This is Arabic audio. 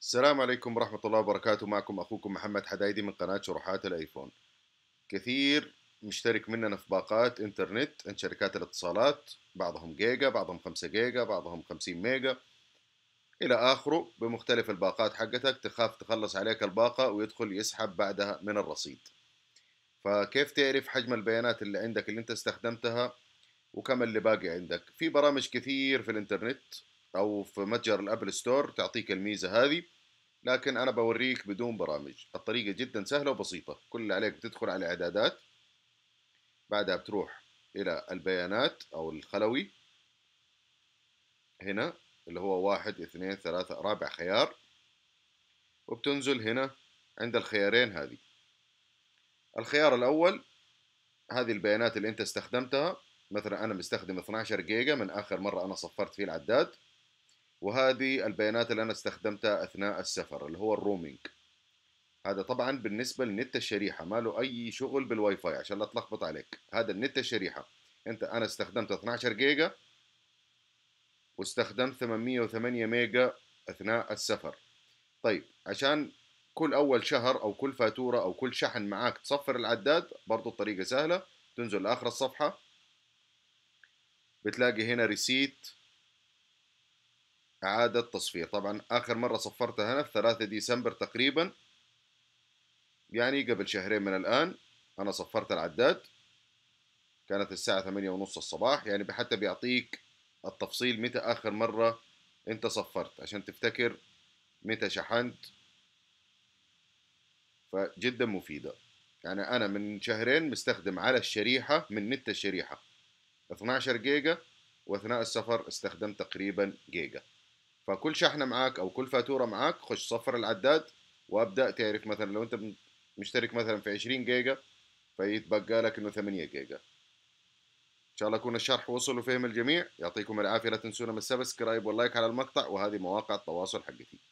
السلام عليكم ورحمة الله وبركاته معكم أخوكم محمد حدايدي من قناة شروحات الآيفون كثير مشترك مننا في باقات إنترنت عند شركات الاتصالات بعضهم جيجا بعضهم 5 جيجا بعضهم 50 ميجا إلى آخره بمختلف الباقات حقتك تخاف تخلص عليك الباقة ويدخل يسحب بعدها من الرصيد فكيف تعرف حجم البيانات اللي عندك اللي انت استخدمتها وكم اللي باقي عندك في برامج كثير في الانترنت او في متجر الابل ستور تعطيك الميزه هذه لكن انا بوريك بدون برامج الطريقه جدا سهله وبسيطه كل اللي عليك بتدخل على اعدادات بعدها بتروح الى البيانات او الخلوي هنا اللي هو واحد اثنين ثلاثة رابع خيار وبتنزل هنا عند الخيارين هذه الخيار الأول هذه البيانات اللي أنت استخدمتها مثلا أنا مستخدم 12 جيجا من آخر مرة أنا صفرت فيه العداد وهذه البيانات اللي أنا استخدمتها أثناء السفر اللي هو الرومينج هذا طبعا بالنسبة للنت الشريحة ما له أي شغل بالواي فاي عشان لا تلخبط عليك هذا النت الشريحة أنت أنا استخدمت 12 جيجا واستخدمت 808 ميجا أثناء السفر طيب عشان كل أول شهر أو كل فاتورة أو كل شحن معاك تصفر العداد برضو الطريقة سهلة تنزل لآخر الصفحة بتلاقي هنا ريسيت إعادة تصفير طبعا آخر مرة صفرتها هنا في 3 ديسمبر تقريبا يعني قبل شهرين من الآن أنا صفرت العداد كانت الساعة ثمانية ونص الصباح يعني حتى بيعطيك التفصيل متى آخر مرة أنت صفرت عشان تفتكر متى شحنت فجدا مفيدة يعني أنا من شهرين مستخدم على الشريحة من نت الشريحة 12 جيجا وأثناء السفر استخدمت تقريبا جيجا فكل شحنه معك او كل فاتوره معك خش صفر العداد وابدا تعرف مثلا لو انت مشترك مثلا في 20 جيجا فيتبقى لك انه 8 جيجا ان شاء الله يكون الشرح وصل وفهم الجميع يعطيكم العافيه لا تنسونا من السبسكرايب واللايك على المقطع وهذه مواقع التواصل حقتي